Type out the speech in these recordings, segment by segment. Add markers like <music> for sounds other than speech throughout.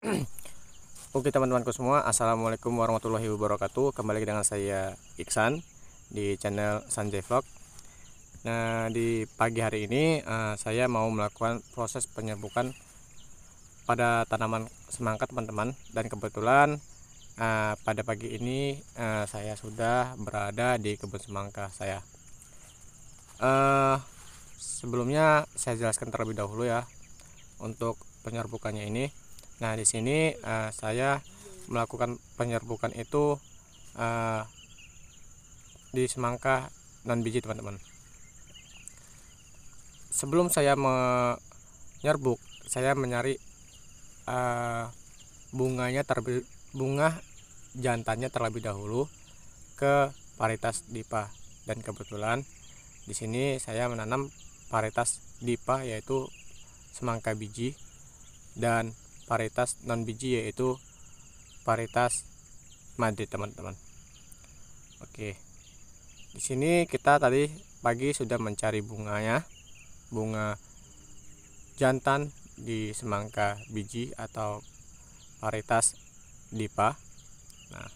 <clears throat> Oke teman-temanku semua Assalamualaikum warahmatullahi wabarakatuh Kembali lagi dengan saya Iksan Di channel Sanjay Vlog Nah di pagi hari ini uh, Saya mau melakukan proses penyerbukan Pada tanaman semangka teman-teman Dan kebetulan uh, Pada pagi ini uh, Saya sudah berada di kebun semangka saya uh, Sebelumnya saya jelaskan terlebih dahulu ya Untuk penyerbukannya ini Nah, di sini uh, saya melakukan penyerbukan itu uh, di semangka non biji, teman-teman. Sebelum saya menyerbuk, saya mencari uh, eh, bunganya terlebih bunga jantannya terlebih dahulu ke paritas dipa dan kebetulan di sini saya menanam paritas dipa yaitu semangka biji dan varietas non biji yaitu varietas Madrid teman-teman oke di sini kita tadi pagi sudah mencari bunganya bunga jantan di semangka biji atau varietas dipa nah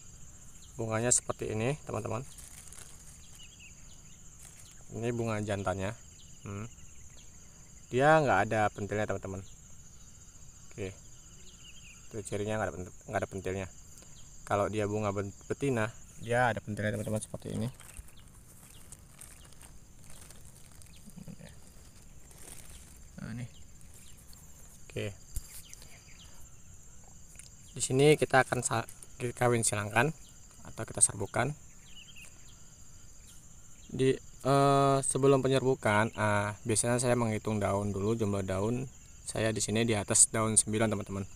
bunganya seperti ini teman-teman ini bunga jantannya hmm. dia nggak ada pentilnya teman-teman oke itu cirinya nggak ada nggak ada pentilnya. Kalau dia bunga betina, dia ada pentilnya teman-teman seperti ini. Nah, ini. Oke. Di sini kita akan kawin silangkan atau kita serbukan. Di eh, sebelum penyerbukan, ah, biasanya saya menghitung daun dulu jumlah daun. Saya di sini di atas daun 9, teman-teman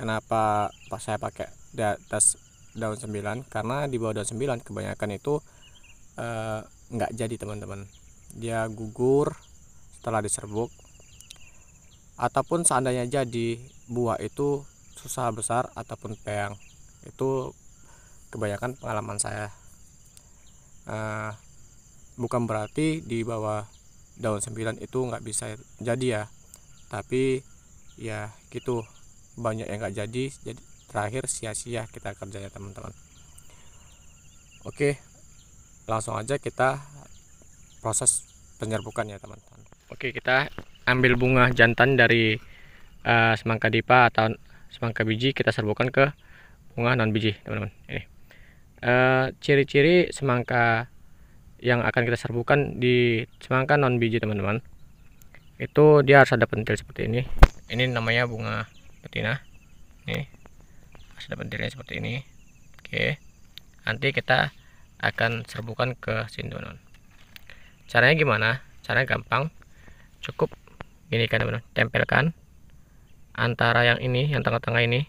kenapa pas saya pakai di atas daun 9 karena di bawah daun 9 kebanyakan itu eh, nggak uh, jadi teman-teman dia gugur setelah diserbuk ataupun seandainya jadi buah itu susah besar ataupun peang itu kebanyakan pengalaman saya uh, bukan berarti di bawah daun 9 itu nggak bisa jadi ya tapi ya gitu banyak yang gak jadi jadi terakhir sia-sia kita kerjanya teman-teman oke langsung aja kita proses penyerbukan ya teman-teman oke kita ambil bunga jantan dari uh, semangka dipa atau semangka biji kita serbukan ke bunga non biji teman-teman ini eh, ciri-ciri uh, semangka yang akan kita serbukan di semangka non biji teman-teman itu dia harus ada pentil seperti ini ini namanya bunga Betina, nih ini sudah pentilnya seperti ini oke nanti kita akan serbukan ke sindonon caranya gimana caranya gampang cukup gini kan teman tempelkan antara yang ini yang tengah-tengah ini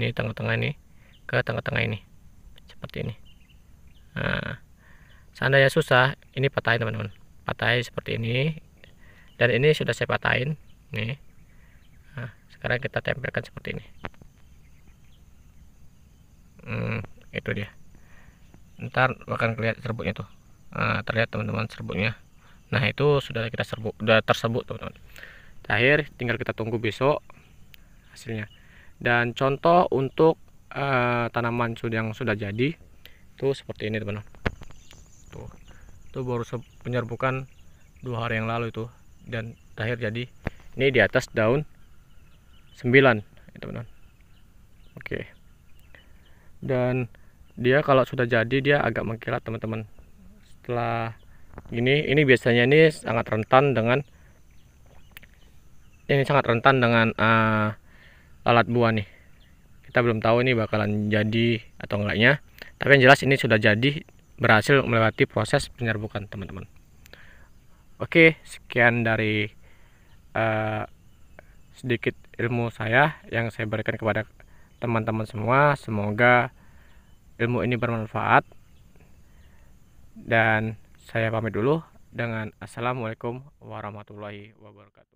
ini tengah-tengah ini ke tengah-tengah ini seperti ini nah seandainya susah ini patahin teman-teman patahin seperti ini dan ini sudah saya patahin nih sekarang kita tempelkan seperti ini hmm, itu dia ntar akan kelihatan serbuknya tuh nah, terlihat teman-teman serbuknya nah itu sudah kita serbuk sudah tersebut teman-teman terakhir tinggal kita tunggu besok hasilnya dan contoh untuk uh, tanaman yang sudah jadi itu seperti ini teman-teman tuh itu baru penyerbukan dua hari yang lalu itu dan terakhir jadi ini di atas daun 9 ya, teman-teman oke dan dia kalau sudah jadi dia agak mengkilat teman-teman setelah ini ini biasanya ini sangat rentan dengan ini sangat rentan dengan uh, alat buah nih kita belum tahu ini bakalan jadi atau enggaknya tapi yang jelas ini sudah jadi berhasil melewati proses penyerbukan teman-teman oke sekian dari uh, sedikit ilmu saya yang saya berikan kepada teman-teman semua. Semoga ilmu ini bermanfaat. Dan saya pamit dulu dengan Assalamualaikum warahmatullahi wabarakatuh.